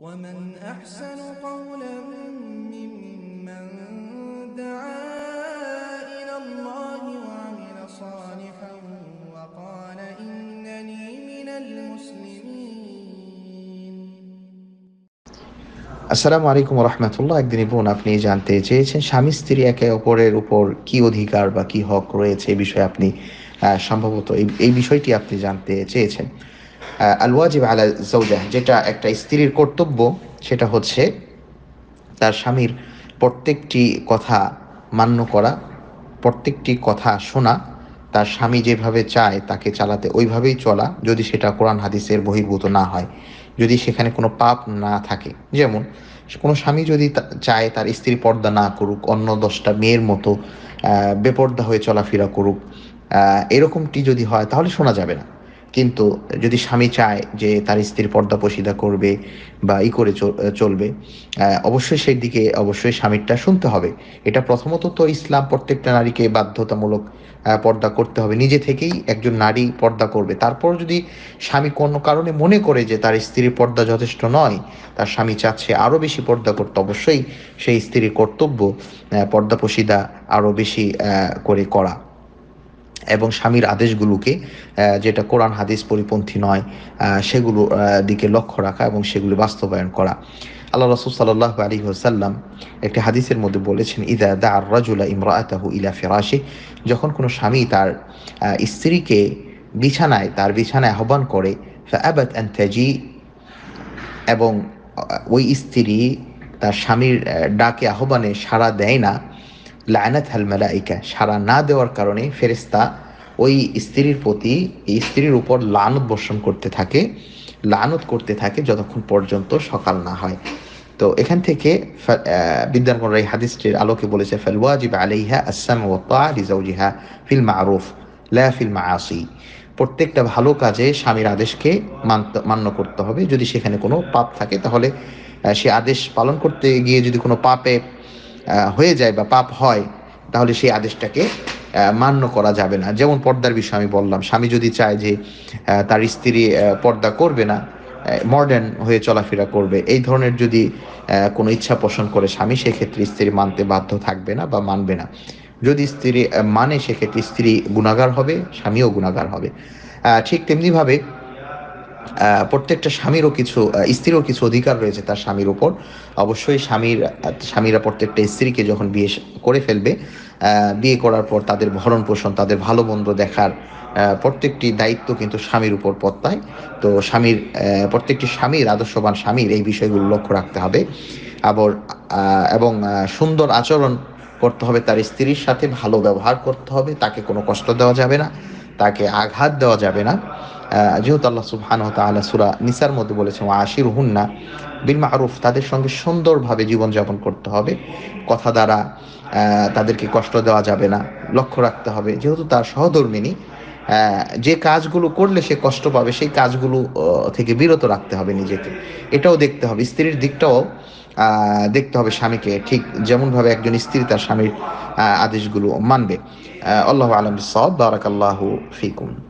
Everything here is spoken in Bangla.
ومن أحسن قولا ممن دعا إلى الله وعمل صالحا وقال إنني من المسلمين আসসালামু আলাইকুম রহমতুল্লাহ একদিনই বোন আপনি জানতে চেয়েছেন স্বামী স্ত্রী একে অপরের উপর কি অধিকার বা কি হক রয়েছে এই বিষয়ে আপনি সম্ভবত এই বিষয়টি আপনি জানতে চেয়েছেন আলওয়াজিব আলা জৌজা যেটা একটা স্ত্রীর কর্তব্য সেটা হচ্ছে তার স্বামীর প্রত্যেকটি কথা মান্য করা প্রত্যেকটি কথা শোনা তার স্বামী যেভাবে চায় তাকে চালাতে ওইভাবেই চলা যদি সেটা কোরআন হাদিসের বহির্ভূত না হয় যদি সেখানে কোনো পাপ না থাকে যেমন কোনো স্বামী যদি চায় তার স্ত্রী পর্দা না করুক অন্য দশটা মেয়ের মতো বেপর্দা হয়ে চলাফেরা করুক এরকমটি যদি হয় তাহলে শোনা যাবে না কিন্তু যদি স্বামী চায় যে তার স্ত্রীর পর্দা পশিদা করবে বা ই করে চলবে অবশ্যই সেই দিকে অবশ্যই স্বামীরটা শুনতে হবে এটা প্রথমত তো ইসলাম প্রত্যেকটা নারীকে বাধ্যতামূলক পর্দা করতে হবে নিজে থেকেই একজন নারী পর্দা করবে তারপর যদি স্বামী কোনো কারণে মনে করে যে তার স্ত্রীর পর্দা যথেষ্ট নয় তার স্বামী চাচ্ছে আরও বেশি পর্দা করতে অবশ্যই সেই স্ত্রীর কর্তব্য পর্দা পশিদা আরও বেশি করে করা এবং স্বামীর আদেশগুলোকে যেটা কোরআন হাদিস পরিপন্থী নয় সেগুলো দিকে লক্ষ্য রাখা এবং সেগুলো বাস্তবায়ন করা আল্লাহ রসুল সাল্লাহ আলী হুসাল্লাম একটি হাদিসের মধ্যে বলেছেন ইদা দা রাজুলা ইমরাতাহু ইলা ফেরাসি যখন কোনো স্বামী তার স্ত্রীকে বিছানায় তার বিছানায় আহ্বান করে অ্যান্ড অ্যান্থাজি এবং ওই স্ত্রী তার স্বামীর ডাকে আহ্বানে সাড়া দেয় না লায়নাত হাল মালাইকা সারা না দেওয়ার কারণে ফেরিস্তা ওই স্ত্রীর প্রতি এই স্ত্রীর উপর লানত বর্ষণ করতে থাকে লানত করতে থাকে যতক্ষণ পর্যন্ত সকাল না হয় তো এখান থেকে বিদ্যার এই হাদিসটির আলোকে বলেছে ফেলওয়াজিব আলাইহা আসসাম ওয়া রিজাউজিহা ফিল মারুফ লা ফিল আসি প্রত্যেকটা ভালো কাজে স্বামীর আদেশকে মান্য করতে হবে যদি সেখানে কোনো পাপ থাকে তাহলে সে আদেশ পালন করতে গিয়ে যদি কোনো পাপে হয়ে যায় বা পাপ হয় তাহলে সেই আদেশটাকে মান্য করা যাবে না যেমন পর্দার বিষয়ে আমি বললাম স্বামী যদি চায় যে তার স্ত্রী পর্দা করবে না মডার্ন হয়ে চলাফেরা করবে এই ধরনের যদি কোনো ইচ্ছা পোষণ করে স্বামী সেক্ষেত্রে স্ত্রী মানতে বাধ্য থাকবে না বা মানবে না যদি স্ত্রী মানে সেক্ষেত্রে স্ত্রী গুণাগার হবে স্বামীও গুণাগার হবে ঠিক তেমনিভাবে প্রত্যেকটা স্বামীরও কিছু স্ত্রীরও কিছু অধিকার রয়েছে তার স্বামীর উপর অবশ্যই স্বামীর স্বামীরা প্রত্যেকটা স্ত্রীকে যখন বিয়ে করে ফেলবে বিয়ে করার পর তাদের ভরণ পোষণ তাদের ভালো মন্দ দেখার প্রত্যেকটি দায়িত্ব কিন্তু স্বামীর উপর পত্তায় তো স্বামীর প্রত্যেকটি স্বামীর আদর্শবান স্বামীর এই বিষয়গুলো লক্ষ্য রাখতে হবে আবার এবং সুন্দর আচরণ করতে হবে তার স্ত্রীর সাথে ভালো ব্যবহার করতে হবে তাকে কোনো কষ্ট দেওয়া যাবে না তাকে আঘাত দেওয়া যাবে না যেহেতু আল্লাহ সুবহান তালা সুরা নিসার মধ্যে বলেছেন আশির হুন্না বিল মারুফ তাদের সঙ্গে সুন্দরভাবে জীবনযাপন করতে হবে কথা দ্বারা তাদেরকে কষ্ট দেওয়া যাবে না লক্ষ্য রাখতে হবে যেহেতু তার সহধর্মিনী যে কাজগুলো করলে সে কষ্ট পাবে সেই কাজগুলো থেকে বিরত রাখতে হবে নিজেকে এটাও দেখতে হবে স্ত্রীর দিকটাও দেখতে হবে স্বামীকে ঠিক যেমনভাবে একজন স্ত্রী তার স্বামীর আদেশগুলো মানবে আল্লাহ আলম সব বারাকাল্লাহ ফিকুম